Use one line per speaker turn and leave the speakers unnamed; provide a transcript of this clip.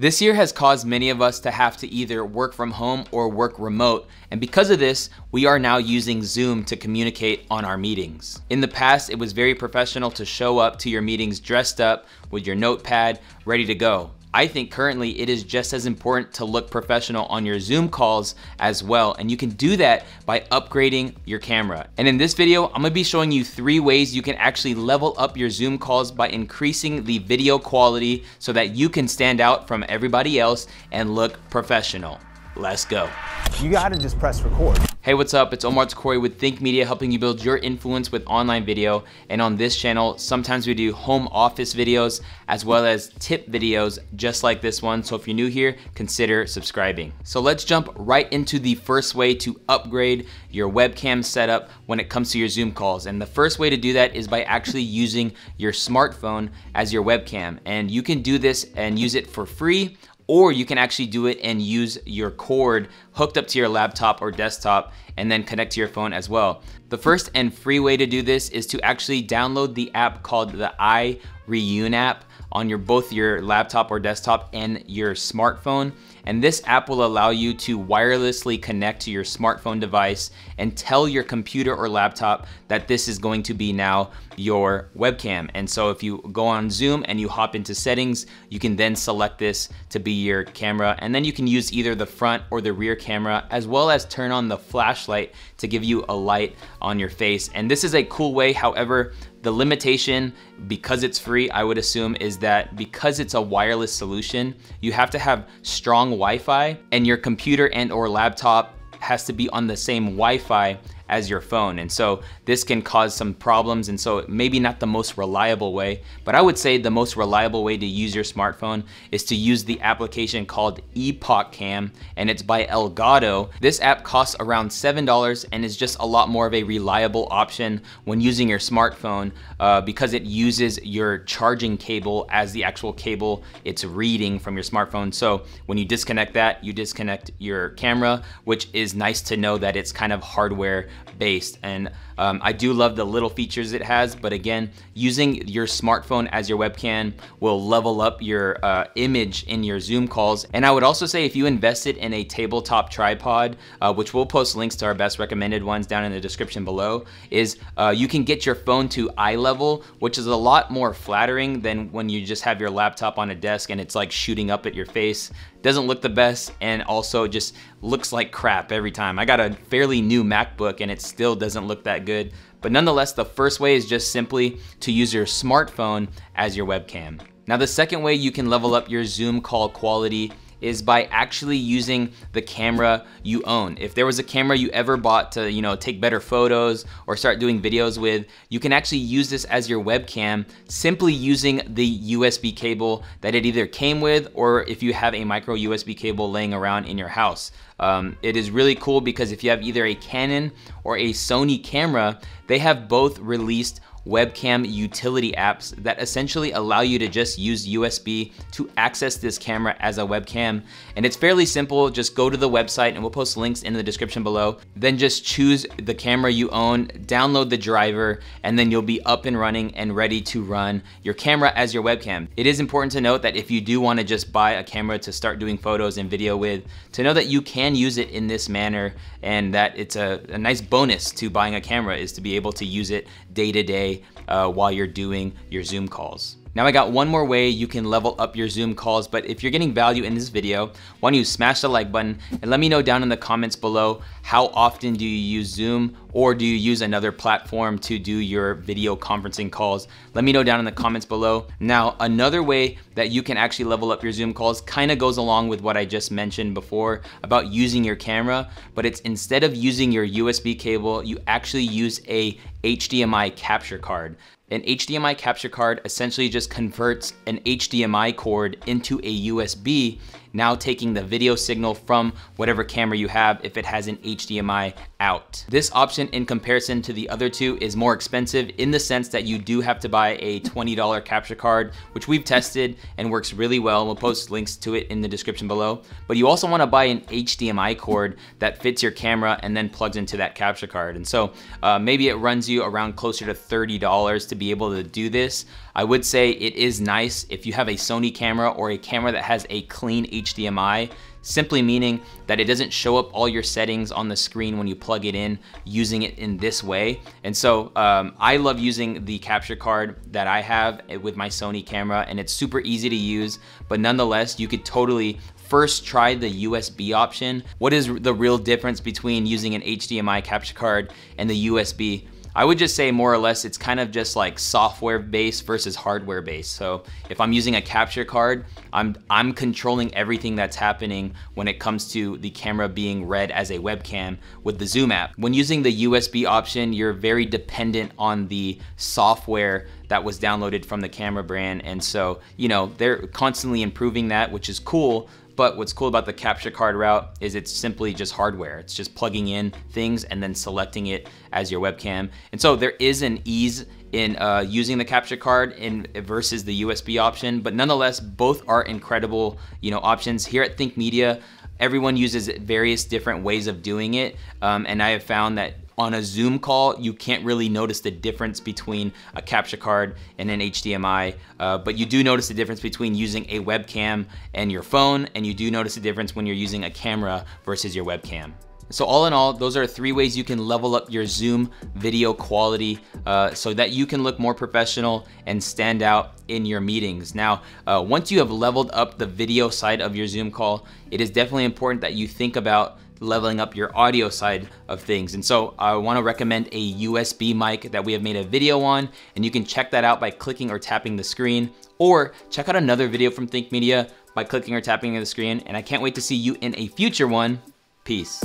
This year has caused many of us to have to either work from home or work remote, and because of this, we are now using Zoom to communicate on our meetings. In the past, it was very professional to show up to your meetings dressed up with your notepad, ready to go. I think currently it is just as important to look professional on your Zoom calls as well. And you can do that by upgrading your camera. And in this video, I'm gonna be showing you three ways you can actually level up your Zoom calls by increasing the video quality so that you can stand out from everybody else and look professional. Let's go. You gotta just press record. Hey, what's up? It's Omar Takori with Think Media, helping you build your influence with online video. And on this channel, sometimes we do home office videos as well as tip videos just like this one. So if you're new here, consider subscribing. So let's jump right into the first way to upgrade your webcam setup when it comes to your Zoom calls. And the first way to do that is by actually using your smartphone as your webcam. And you can do this and use it for free or you can actually do it and use your cord hooked up to your laptop or desktop and then connect to your phone as well. The first and free way to do this is to actually download the app called the iReune app on your both your laptop or desktop and your smartphone. And this app will allow you to wirelessly connect to your smartphone device and tell your computer or laptop that this is going to be now your webcam. And so if you go on Zoom and you hop into settings, you can then select this to be your camera. And then you can use either the front or the rear camera, as well as turn on the flashlight flashlight to give you a light on your face. And this is a cool way, however, the limitation, because it's free, I would assume, is that because it's a wireless solution, you have to have strong Wi-Fi and your computer and or laptop has to be on the same Wi-Fi as your phone. And so this can cause some problems. And so maybe not the most reliable way, but I would say the most reliable way to use your smartphone is to use the application called Epoch Cam and it's by Elgato. This app costs around $7 and is just a lot more of a reliable option when using your smartphone uh, because it uses your charging cable as the actual cable it's reading from your smartphone. So when you disconnect that, you disconnect your camera, which is nice to know that it's kind of hardware based. And um, I do love the little features it has, but again, using your smartphone as your webcam will level up your uh, image in your Zoom calls. And I would also say if you invested in a tabletop tripod, uh, which we'll post links to our best recommended ones down in the description below, is uh, you can get your phone to eye level, which is a lot more flattering than when you just have your laptop on a desk and it's like shooting up at your face. Doesn't look the best and also just looks like crap every time. I got a fairly new MacBook and it still doesn't look that good good. But nonetheless, the first way is just simply to use your smartphone as your webcam. Now the second way you can level up your Zoom call quality is by actually using the camera you own. If there was a camera you ever bought to, you know, take better photos or start doing videos with, you can actually use this as your webcam simply using the USB cable that it either came with or if you have a micro USB cable laying around in your house. Um, it is really cool because if you have either a Canon or a Sony camera, they have both released webcam utility apps that essentially allow you to just use USB to access this camera as a webcam. And it's fairly simple, just go to the website and we'll post links in the description below. Then just choose the camera you own, download the driver, and then you'll be up and running and ready to run your camera as your webcam. It is important to note that if you do wanna just buy a camera to start doing photos and video with, to know that you can use it in this manner and that it's a, a nice bonus to buying a camera is to be able to use it day to day uh, while you're doing your Zoom calls. Now I got one more way you can level up your Zoom calls, but if you're getting value in this video, why don't you smash the like button and let me know down in the comments below, how often do you use Zoom or do you use another platform to do your video conferencing calls? Let me know down in the comments below. Now, another way that you can actually level up your Zoom calls kind of goes along with what I just mentioned before about using your camera, but it's instead of using your USB cable, you actually use a HDMI capture card. An HDMI capture card essentially just converts an HDMI cord into a USB now taking the video signal from whatever camera you have if it has an HDMI out. This option in comparison to the other two is more expensive in the sense that you do have to buy a $20 capture card, which we've tested and works really well. We'll post links to it in the description below. But you also wanna buy an HDMI cord that fits your camera and then plugs into that capture card. And so uh, maybe it runs you around closer to $30 to be able to do this. I would say it is nice if you have a Sony camera or a camera that has a clean HDMI, simply meaning that it doesn't show up all your settings on the screen when you plug it in using it in this way. And so um, I love using the capture card that I have eh, with my Sony camera and it's super easy to use, but nonetheless, you could totally first try the USB option. What is the real difference between using an HDMI capture card and the USB? I would just say more or less it's kind of just like software based versus hardware based. So if I'm using a capture card, I'm, I'm controlling everything that's happening when it comes to the camera being read as a webcam with the Zoom app. When using the USB option, you're very dependent on the software that was downloaded from the camera brand. And so, you know, they're constantly improving that, which is cool, but what's cool about the capture card route is it's simply just hardware. It's just plugging in things and then selecting it as your webcam. And so there is an ease in uh, using the capture card in versus the USB option, but nonetheless, both are incredible, you know, options. Here at Think Media, everyone uses various different ways of doing it, um, and I have found that on a Zoom call, you can't really notice the difference between a capture card and an HDMI, uh, but you do notice the difference between using a webcam and your phone, and you do notice the difference when you're using a camera versus your webcam. So all in all, those are three ways you can level up your Zoom video quality uh, so that you can look more professional and stand out in your meetings. Now, uh, once you have leveled up the video side of your Zoom call, it is definitely important that you think about leveling up your audio side of things. And so I wanna recommend a USB mic that we have made a video on, and you can check that out by clicking or tapping the screen, or check out another video from Think Media by clicking or tapping the screen. And I can't wait to see you in a future one. Peace.